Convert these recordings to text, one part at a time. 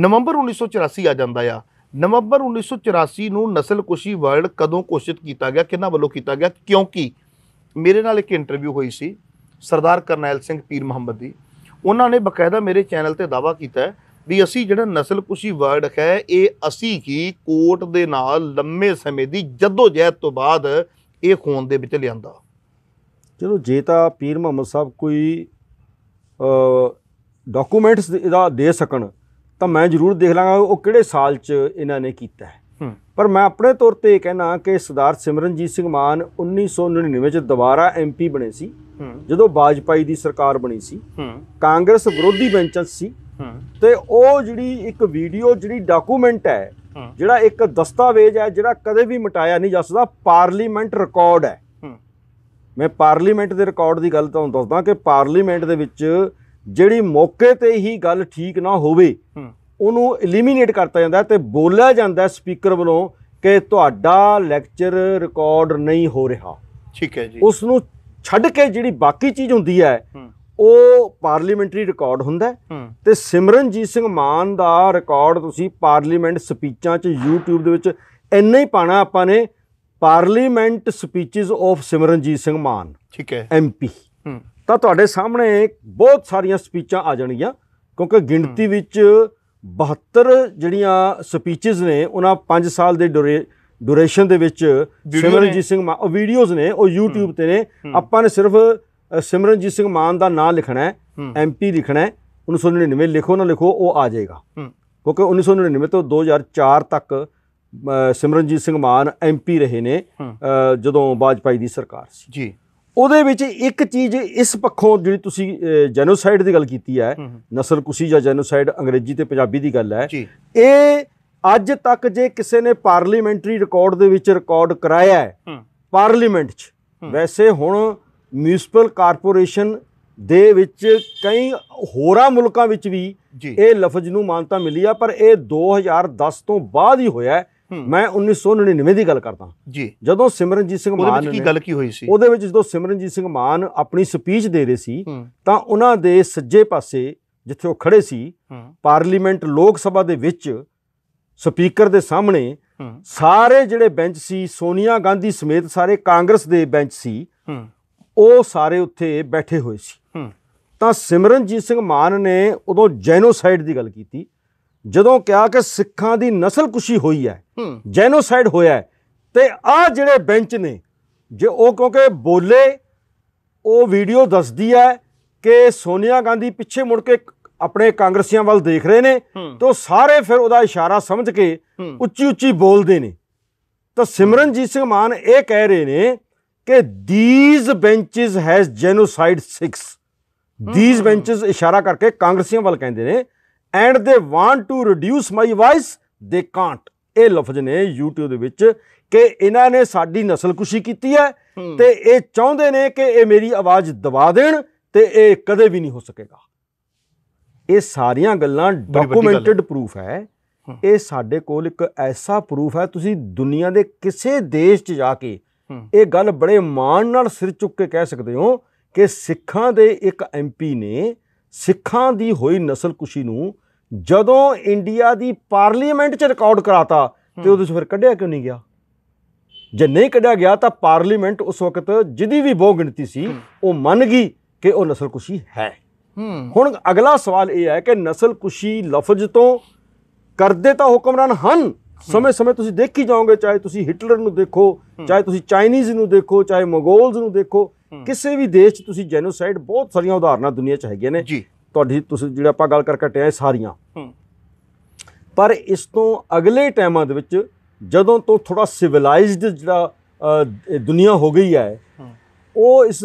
ਨਵੰਬਰ 1984 ਆ ਜਾਂਦਾ ਆ ਨਵੰਬਰ 1984 ਨੂੰ ਨਸਲਕੁਸ਼ੀ ਵਰਲਡ ਕਦੋਂ ਘੋਸ਼ਿਤ ਕੀਤਾ ਗਿਆ ਕਿਹਨਾਂ ਵੱਲੋਂ ਕੀਤਾ ਗਿਆ ਕਿਉਂਕਿ ਮੇਰੇ ਨਾਲ ਇੱਕ ਇੰਟਰਵਿਊ ਹੋਈ ਸੀ ਸਰਦਾਰ ਕਰਨੈਲ ਸਿੰਘ ਪੀਰ ਮੁਹੰਮਦ ਦੀ ਉਹਨਾਂ ਨੇ ਬਕਾਇਦਾ ਮੇਰੇ ਚੈਨਲ ਤੇ ਦਾਵਾ ਕੀਤਾ ਵੀ ਅਸੀਂ ਜਿਹੜਾ ਨਸਲਕੁਸ਼ੀ ਵਰਡ ਹੈ ਇਹ ਅਸੀਂ ਹੀ ਕੋਰਟ ਦੇ ਨਾਲ ਲੰਮੇ ਸਮੇਂ ਦੀ ਜਦੋ ਜਹਿਦ ਤੋਂ ਬਾਅਦ ਇਹ ਖੂਨ ਦੇ ਵਿੱਚ ਲਿਆਂਦਾ ਚਲੋ ਜੇ ਤਾਂ ਪੀਰ ਮੁਹੰਮਦ ਸਾਹਿਬ ਕੋਈ ਡਾਕੂਮੈਂਟਸ ਦਾ ਦੇ ਸਕਣ ਤਾਂ ਮੈਂ ਜ਼ਰੂਰ ਦੇਖ ਲਾਂਗਾ ਉਹ ਕਿਹੜੇ ਸਾਲ 'ਚ ਇਹਨਾਂ ਨੇ ਕੀਤਾ ਹੈ ਪਰ ਮੈਂ ਆਪਣੇ ਤੌਰ ਤੇ ਕਹਿਣਾ ਕਿ ਸਰਦਾਰ ਸਿਮਰਨਜੀਤ ਸਿੰਘ ਮਾਨ 1999 ਚ ਦੁਬਾਰਾ ਐਮਪੀ ਬਣੇ ਸੀ ਜਦੋਂ ਬਾਜਪਾਈ ਦੀ ਸਰਕਾਰ ਬਣੀ ਸੀ ਕਾਂਗਰਸ ਵਿਰੋਧੀ ਬੈਂਚ ਸੀ ਤੇ ਉਹ ਜਿਹੜੀ ਇੱਕ ਵੀਡੀਓ ਜਿਹੜੀ ਡਾਕੂਮੈਂਟ ਹੈ ਜਿਹੜਾ ਇੱਕ ਦਸਤਾਵੇਜ਼ ਹੈ ਜਿਹੜਾ ਕਦੇ ਵੀ ਮਟਾਇਆ ਨਹੀਂ ਜਾ ਸਕਦਾ ਪਾਰਲੀਮੈਂਟ ਰਿਕਾਰਡ ਹੈ ਮੈਂ ਪਾਰਲੀਮੈਂਟ ਦੇ ਰਿਕਾਰਡ ਦੀ ਗੱਲ ਤੁਹਾਨੂੰ ਦੱਸਦਾ ਕਿ ਪਾਰਲੀਮੈਂਟ ਦੇ ਵਿੱਚ ਜਿਹੜੀ ਮੌਕੇ ਤੇ ਹੀ ਗੱਲ ਠੀਕ ਨਾ ਹੋਵੇ ਉਹਨੂੰ ਇਲੀਮੀਨੇਟ ਕਰਤਾ ਜਾਂਦਾ ਤੇ ਬੋਲਿਆ ਜਾਂਦਾ ਸਪੀਕਰ ਵੱਲੋਂ ਕਿ ਤੁਹਾਡਾ ਲੈਕਚਰ ਰਿਕਾਰਡ ਨਹੀਂ ਹੋ ਰਿਹਾ ਠੀਕ ਹੈ ਜੀ ਉਸ ਨੂੰ ਛੱਡ ਕੇ ਜਿਹੜੀ ਬਾਕੀ ਚੀਜ਼ ਹੁੰਦੀ ਹੈ ਉਹ ਪਾਰਲੀਮੈਂਟਰੀ ਰਿਕਾਰਡ ਹੁੰਦਾ ਤੇ ਸਿਮਰਨਜੀਤ ਸਿੰਘ ਮਾਨ ਦਾ ਰਿਕਾਰਡ ਤੁਸੀਂ ਪਾਰਲੀਮੈਂਟ ਸਪੀਚਾਂ 'ਚ YouTube ਦੇ ਵਿੱਚ ਇੰਨਾ ਹੀ ਪਾਣਾ ਆਪਾਂ ਨੇ parliament speeches of Simranjit Singh Mann ਠੀਕ ਹੈ ਐਮਪੀ ਤਾਂ ਤੁਹਾਡੇ ਸਾਹਮਣੇ ਬਹੁਤ ਸਾਰੀਆਂ ਸਪੀਚਾਂ ਆ ਜਾਣਗੀਆਂ ਕਿਉਂਕਿ ਗਿਣਤੀ ਵਿੱਚ 72 ਜਿਹੜੀਆਂ ਸਪੀਚਸ ਨੇ ਉਹਨਾਂ 5 ਸਾਲ ਦੇ ਡਿਊਰੇਸ਼ਨ ਦੇ ਵਿੱਚ ਸਿਮਰਨਜੀਤ ਸਿੰਘ ਮਾਨ ਉਹ ਵੀਡੀਓਜ਼ ਨੇ ਉਹ YouTube ਤੇ ਨੇ ਆਪਾਂ ਨੇ ਸਿਰਫ ਸਿਮਰਨਜੀਤ ਸਿੰਘ ਮਾਨ ਦਾ ਨਾਮ ਲਿਖਣਾ ਹੈ ਐਮਪੀ ਲਿਖਣਾ ਹੈ 1999 ਲਿਖੋ ਨਾ ਲਿਖੋ ਉਹ ਆ ਜਾਏਗਾ ਕਿਉਂਕਿ 1999 ਤੋਂ 2004 ਤੱਕ ਸਿਮਰਨਜੀਤ ਸਿੰਘ ਮਾਨ ਐਮਪੀ ਰਹੇ ਨੇ ਜਦੋਂ ਬਾਜਪਾਈ ਦੀ ਸਰਕਾਰ ਸੀ ਜੀ ਉਹਦੇ ਵਿੱਚ ਇੱਕ ਚੀਜ਼ ਇਸ ਪੱਖੋਂ ਜਿਹੜੀ ਤੁਸੀਂ ਜੈਨੋਸਾਈਡ ਦੀ ਗੱਲ ਕੀਤੀ ਹੈ ਨਸਲ ਕੁਸੀ ਜਾਂ ਜੈਨੋਸਾਈਡ ਅੰਗਰੇਜ਼ੀ ਤੇ ਪੰਜਾਬੀ ਦੀ ਗੱਲ ਹੈ ਇਹ ਅੱਜ ਤੱਕ ਜੇ ਕਿਸੇ ਨੇ ਪਾਰਲੀਮੈਂਟਰੀ ਰਿਕਾਰਡ ਦੇ ਵਿੱਚ ਰਿਕਾਰਡ ਕਰਾਇਆ ਹੈ ਪਾਰਲੀਮੈਂਟ 'ਚ ਵੈਸੇ ਹੁਣ ਮਿਊਨਿਸਪਲ ਕਾਰਪੋਰੇਸ਼ਨ ਦੇ ਵਿੱਚ ਕਈ ਹੋਰਾਂ ਮੁਲਕਾਂ ਵਿੱਚ ਵੀ ਇਹ ਲਫ਼ਜ਼ ਨੂੰ ਮਾਨਤਾ ਮਿਲੀ ਆ ਪਰ ਇਹ 2010 ਤੋਂ ਬਾਅਦ ਹੀ ਹੋਇਆ ਮੈਂ 1999 ਦੀ ਗੱਲ ਕਰਦਾ ਜੀ ਜਦੋਂ ਸਿਮਰਨਜੀਤ ਸਿੰਘ ਮਾਨ ਉਹਦੇ ਵਿੱਚ ਕੀ ਗੱਲ ਕੀ ਹੋਈ ਸੀ ਉਹਦੇ ਵਿੱਚ ਜਦੋਂ ਸਿਮਰਨਜੀਤ ਸਿੰਘ ਮਾਨ ਆਪਣੀ ਸਪੀਚ ਦੇ ਰਹੇ ਸੀ ਤਾਂ ਉਹਨਾਂ ਦੇ ਸੱਜੇ ਪਾਸੇ ਜਿੱਥੇ ਉਹ ਖੜੇ ਸੀ ਪਾਰਲੀਮੈਂਟ ਲੋਕ ਸਭਾ ਦੇ ਵਿੱਚ ਸਪੀਕਰ ਦੇ ਸਾਹਮਣੇ ਸਾਰੇ ਜਿਹੜੇ ਬੈਂਚ ਸੀ ਸੋਨੀਆ ਗਾਂਧੀ ਸਮੇਤ ਸਾਰੇ ਕਾਂਗਰਸ ਦੇ ਬੈਂਚ ਸੀ ਉਹ ਸਾਰੇ ਉੱਥੇ ਬੈਠੇ ਹੋਏ ਸੀ ਤਾਂ ਸਿਮਰਨਜੀਤ ਸਿੰਘ ਮਾਨ ਨੇ ਉਦੋਂ ਜੈਨੋਸਾਈਡ ਦੀ ਗੱਲ ਕੀਤੀ ਜਦੋਂ ਕਿਹਾ ਕਿ ਸਿੱਖਾਂ ਦੀ ਨਸਲਕੁਸ਼ੀ ਹੋਈ ਹੈ ਜੈਨੋਸਾਈਡ ਹੋਇਆ ਹੈ ਤੇ ਆ ਜਿਹੜੇ ਬੈਂਚ ਨੇ ਜੇ ਉਹ ਕਿਉਂਕਿ ਬੋਲੇ ਉਹ ਵੀਡੀਓ ਦੱਸਦੀ ਹੈ ਕਿ ਸੋਨੀਆ ਗਾਂਧੀ ਪਿੱਛੇ ਮੁੜ ਕੇ ਆਪਣੇ ਕਾਂਗਰਸੀਆਂ ਵੱਲ ਦੇਖ ਰਹੇ ਨੇ ਤੇ ਸਾਰੇ ਫਿਰ ਉਹਦਾ ਇਸ਼ਾਰਾ ਸਮਝ ਕੇ ਉੱਚੀ ਉੱਚੀ ਬੋਲਦੇ ਨੇ ਤਾਂ ਸਿਮਰਨਜੀਤ ਸਿੰਘ ਮਾਨ ਇਹ ਕਹਿ ਰਹੇ ਨੇ ਕਿ these benches has genocide 6 these benches ਇਸ਼ਾਰਾ ਕਰਕੇ ਕਾਂਗਰਸੀਆਂ ਵੱਲ ਕਹਿੰਦੇ ਨੇ and they want to reduce my voice they can't ਇਹ ਲਫ਼ਜ਼ ਨੇ YouTube ਦੇ ਵਿੱਚ ਕਿ ਇਹਨਾਂ ਨੇ ਸਾਡੀ ਨਸਲਕੁਸ਼ੀ ਕੀਤੀ ਹੈ ਤੇ ਇਹ ਚਾਹੁੰਦੇ ਨੇ ਕਿ ਇਹ ਮੇਰੀ ਆਵਾਜ਼ ਦਬਾ ਦੇਣ ਤੇ ਇਹ ਕਦੇ ਵੀ ਨਹੀਂ ਹੋ ਸਕੇਗਾ ਇਹ ਸਾਰੀਆਂ ਗੱਲਾਂ ਡਾਕੂਮੈਂਟਡ ਪ੍ਰੂਫ ਹੈ ਇਹ ਸਾਡੇ ਕੋਲ ਇੱਕ ਐਸਾ ਪ੍ਰੂਫ ਹੈ ਤੁਸੀਂ ਦੁਨੀਆ ਦੇ ਕਿਸੇ ਦੇਸ਼ 'ਚ ਜਾ ਕੇ ਇਹ ਗੱਲ ਬੜੇ ਮਾਣ ਨਾਲ ਸਿਰ ਚੁੱਕ ਕੇ ਕਹਿ ਸਕਦੇ ਹੋ ਕਿ ਸਿੱਖਾਂ ਦੇ ਇੱਕ ਐਮਪੀ ਨੇ ਸਿੱਖਾਂ ਦੀ ਹੋਈ ਨਸਲਕੁਸ਼ੀ ਨੂੰ ਜਦੋਂ ਇੰਡੀਆ ਦੀ ਪਾਰਲੀਮੈਂਟ 'ਚ ਰਿਕਾਰਡ ਕਰਾਤਾ ਤੇ ਉਹਦੇ 'ਚ ਫਿਰ ਕੱਢਿਆ ਕਿਉਂ ਨਹੀਂ ਗਿਆ ਜੇ ਨਹੀਂ ਕੱਢਿਆ ਗਿਆ ਤਾਂ ਪਾਰਲੀਮੈਂਟ ਉਸ ਵਕਤ ਜਿਹਦੀ ਵੀ ਬਹੁ ਗਿਣਤੀ ਸੀ ਉਹ ਮੰਨ ਗਈ ਕਿ ਉਹ ਨਸਲਕੁਸ਼ੀ ਹੈ ਹੁਣ ਅਗਲਾ ਸਵਾਲ ਇਹ ਹੈ ਕਿ ਨਸਲਕੁਸ਼ੀ ਲਫ਼ਜ਼ ਤੋਂ ਕਰਦੇ ਤਾਂ ਹੁਕਮਰਾਨ ਹਨ ਸਮੇਂ-ਸਮੇਂ ਤੁਸੀਂ ਦੇਖ ਹੀ ਜਾਓਗੇ ਚਾਹੇ ਤੁਸੀਂ ਹਿਟਲਰ ਨੂੰ ਦੇਖੋ ਚਾਹੇ ਤੁਸੀਂ ਚਾਈਨੀਜ਼ ਨੂੰ ਦੇਖੋ ਚਾਹੇ ਮੰਗੋਲਜ਼ ਨੂੰ ਦੇਖੋ ਕਿਸੇ ਵੀ ਦੇਸ਼ 'ਚ ਤੁਸੀਂ ਜੈਨੋਸਾਈਡ ਬਹੁਤ ਸਾਰੀਆਂ ਉਦਾਹਰਨਾਂ ਦੁਨੀਆ 'ਚ ਹੈਗੀਆਂ ਨੇ ਤੁਹਾਡੀ ਤੁਸੀਂ ਜਿਹੜਾ ਆਪਾਂ ਗੱਲ ਕਰਕੇ ਟਿਆ ਸਾਰੀਆਂ ਪਰ ਇਸ ਤੋਂ ਅਗਲੇ ਟਾਈਮਾਂ ਦੇ ਵਿੱਚ ਜਦੋਂ ਤੋਂ ਥੋੜਾ ਸਿਵਲਾਈਜ਼ਡ ਜਿਹੜਾ ਦੁਨੀਆ ਹੋ ਗਈ ਹੈ ਉਹ ਇਸ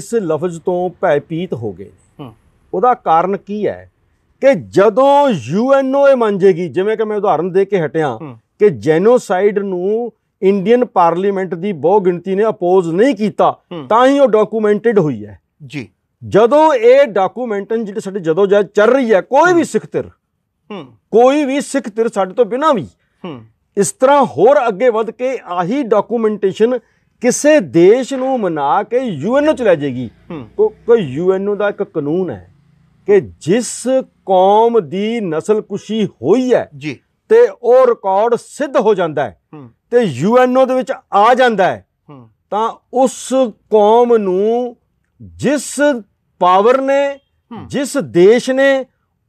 ਇਸ ਲਫ਼ਜ਼ ਤੋਂ ਭੈਪੀਤ ਹੋ ਗਏ ਉਹਦਾ ਕਾਰਨ ਕੀ ਹੈ ਕਿ ਜਦੋਂ ਯੂਐਨਓਏ ਮੰਨ ਜੇਗੀ ਜਿਵੇਂ ਕਿ ਮੈਂ ਉਦਾਹਰਨ ਦੇ ਕੇ ਹਟਿਆ ਕਿ ਜੈਨੋਸਾਈਡ ਨੂੰ ਇੰਡੀਅਨ ਪਾਰਲੀਮੈਂਟ ਦੀ ਬਹੁ ਗਿਣਤੀ ਨੇ ਅਪੋਜ਼ ਨਹੀਂ ਕੀਤਾ ਤਾਂ ਹੀ ਉਹ ਡਾਕੂਮੈਂਟਡ ਹੋਈ ਹੈ ਜੀ ਜਦੋਂ ਇਹ ਡਾਕੂਮੈਂਟਨ ਜਿਹੜੇ ਸਾਡੇ ਜਦੋਂ ਜਦ ਚੱਲ ਰਹੀ ਹੈ ਕੋਈ ਵੀ ਸਿੱਖ ਧਿਰ ਹੂੰ ਕੋਈ ਵੀ ਸਿੱਖ ਧਿਰ ਸਾਡੇ ਤੋਂ ਬਿਨਾ ਵੀ ਹੂੰ ਇਸ ਤਰ੍ਹਾਂ ਹੋਰ ਅੱਗੇ ਵੱਧ ਕੇ ਆਹੀ ਡਾਕੂਮੈਂਟੇਸ਼ਨ ਕਿਸੇ ਦੇਸ਼ ਨੂੰ ਮਨਾ ਕੇ ਯੂਐਨਓ ਚ ਲੈ ਜਾਏਗੀ ਕੋਈ ਯੂਐਨਓ ਦਾ ਇੱਕ ਕਾਨੂੰਨ ਹੈ ਕਿ ਜਿਸ ਕੌਮ ਦੀ ਨਸਲਕੁਸ਼ੀ ਹੋਈ ਹੈ ਜੀ ਤੇ ਉਹ ਰਿਕਾਰਡ ਸਿੱਧ ਹੋ ਜਾਂਦਾ ਹੈ ਤੇ ਯੂਐਨਓ ਦੇ ਵਿੱਚ ਆ ਜਾਂਦਾ ਹੈ ਤਾਂ ਉਸ ਕੌਮ ਨੂੰ ਜਿਸ ਪਾਵਰ ਨੇ ਜਿਸ ਦੇਸ਼ ਨੇ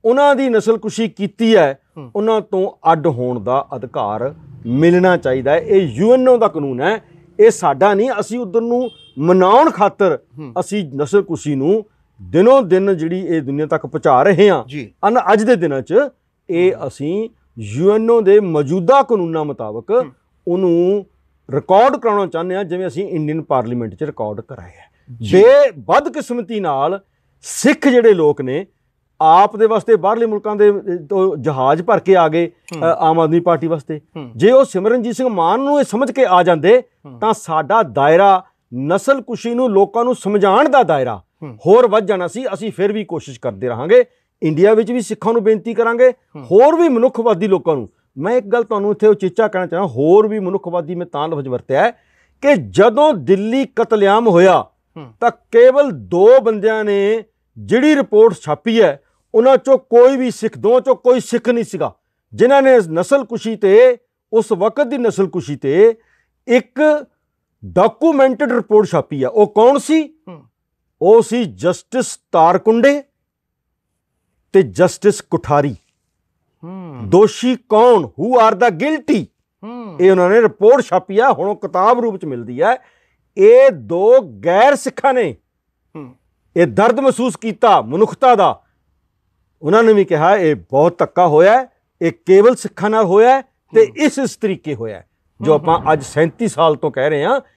ਉਹਨਾਂ ਦੀ ਨਸਲਕੁਸ਼ੀ ਕੀਤੀ ਹੈ ਉਹਨਾਂ ਤੋਂ ਅੱਡ ਹੋਣ ਦਾ ਅਧਿਕਾਰ ਮਿਲਣਾ ਚਾਹੀਦਾ ਹੈ ਇਹ ਯੂਐਨਓ ਦਾ ਕਾਨੂੰਨ ਹੈ ਇਹ ਸਾਡਾ ਨਹੀਂ ਅਸੀਂ ਉਧਰ ਨੂੰ ਮਨਾਉਣ ਖਾਤਰ ਅਸੀਂ ਨਸਲਕੁਸ਼ੀ ਨੂੰ ਦਿਨੋਂ ਦਿਨ ਜਿਹੜੀ ਇਹ ਦੁਨੀਆ ਤੱਕ ਪਹੁੰਚਾ ਰਹੇ ਹਾਂ ਅਨ ਅੱਜ ਦੇ ਦਿਨਾਂ 'ਚ ਇਹ ਅਸੀਂ ਯੂਐਨਓ ਦੇ ਮੌਜੂਦਾ ਕਾਨੂੰਨਾਂ ਮੁਤਾਬਕ ਉਹਨੂੰ ਰਿਕਾਰਡ ਕਰਾਉਣਾ ਚਾਹੁੰਦੇ ਹਾਂ ਜਿਵੇਂ ਅਸੀਂ ਇੰਡੀਅਨ ਪਾਰਲੀਮੈਂਟ 'ਚ ਰਿਕਾਰਡ ਕਰਾਇਆ ਹੈ ਵੱਧ ਬਦਕਿਸਮਤੀ ਨਾਲ ਸਿੱਖ ਜਿਹੜੇ ਲੋਕ ਨੇ ਆਪ ਦੇ ਵਾਸਤੇ ਬਾਹਰਲੇ ਮੁਲਕਾਂ ਦੇ ਤੋਂ ਜਹਾਜ਼ ਭਰ ਕੇ ਆ ਗਏ ਆਮ ਆਦਮੀ ਪਾਰਟੀ ਵਾਸਤੇ ਜੇ ਉਹ ਸਿਮਰਨਜੀਤ ਸਿੰਘ ਮਾਨ ਨੂੰ ਇਹ ਸਮਝ ਕੇ ਆ ਜਾਂਦੇ ਤਾਂ ਸਾਡਾ ਦਾਇਰਾ ਨਸਲ ਕੁਸ਼ੀ ਨੂੰ ਲੋਕਾਂ ਨੂੰ ਸਮਝਾਉਣ ਦਾ ਦਾਇਰਾ ਹੋਰ ਵੱਧ ਜਾਣਾ ਸੀ ਅਸੀਂ ਫਿਰ ਵੀ ਕੋਸ਼ਿਸ਼ ਕਰਦੇ ਰਹਾਂਗੇ ਇੰਡੀਆ ਵਿੱਚ ਵੀ ਸਿੱਖਾਂ ਨੂੰ ਬੇਨਤੀ ਕਰਾਂਗੇ ਹੋਰ ਵੀ ਮਨੁੱਖਵਾਦੀ ਲੋਕਾਂ ਨੂੰ ਮੈਂ ਇੱਕ ਗੱਲ ਤੁਹਾਨੂੰ ਇੱਥੇ ਉਚੇਚਾ ਕਹਿਣਾ ਚਾਹਾਂ ਹੋਰ ਵੀ ਮਨੁੱਖਵਾਦੀ ਮੈਂ ਤਾਂ ਲਫ਼ਜ਼ ਵਰਤਿਆ ਕਿ ਜਦੋਂ ਦਿੱਲੀ ਕਤਲੇਆਮ ਹੋਇਆ ਤਾਂ ਕੇਵਲ ਦੋ ਬੰਦਿਆਂ ਨੇ ਜਿਹੜੀ ਰਿਪੋਰਟ ਛਾਪੀ ਹੈ ਉਹਨਾਂ ਚੋਂ ਕੋਈ ਵੀ ਸਿੱਖ ਦੋ ਚੋਂ ਕੋਈ ਸਿੱਖ ਨਹੀਂ ਸੀਗਾ ਜਿਨ੍ਹਾਂ ਨੇ ਨਸਲਕੁਸ਼ੀ ਤੇ ਉਸ ਵਕਤ ਦੀ ਨਸਲਕੁਸ਼ੀ ਤੇ ਇੱਕ ਡਾਕੂਮੈਂਟਡ ਰਿਪੋਰਟ ਛਾਪੀ ਆ ਉਹ ਕੌਣ ਸੀ ਉਹ ਸੀ ਜਸਟਿਸ ਤਾਰਕੁੰਡੇ ਤੇ ਜਸਟਿਸ ਕੁਠਾਰੀ ਦੋਸ਼ੀ ਕੌਣ ਹੂ ਆਰ ਦਾ ਗਿਲਟੀ ਇਹ ਉਹਨਾਂ ਨੇ ਰਿਪੋਰਟ ਛਾਪੀ ਆ ਹੁਣ ਕਿਤਾਬ ਰੂਪ ਚ ਮਿਲਦੀ ਆ ਇਹ ਦੋ ਗੈਰ ਸਿੱਖਾਂ ਨੇ ਇਹ ਦਰਦ ਮਹਿਸੂਸ ਕੀਤਾ ਮਨੁੱਖਤਾ ਦਾ ਉਹਨਾਂ ਨੇ ਵੀ ਕਿਹਾ ਇਹ ਬਹੁਤ ਧੱਕਾ ਹੋਇਆ ਇਹ ਕੇਵਲ ਸਿੱਖਾਂ ਨਾਲ ਹੋਇਆ ਤੇ ਇਸ ਇਸ ਤਰੀਕੇ ਹੋਇਆ ਜੋ ਆਪਾਂ ਅੱਜ 37 ਸਾਲ ਤੋਂ ਕਹਿ ਰਹੇ ਹਾਂ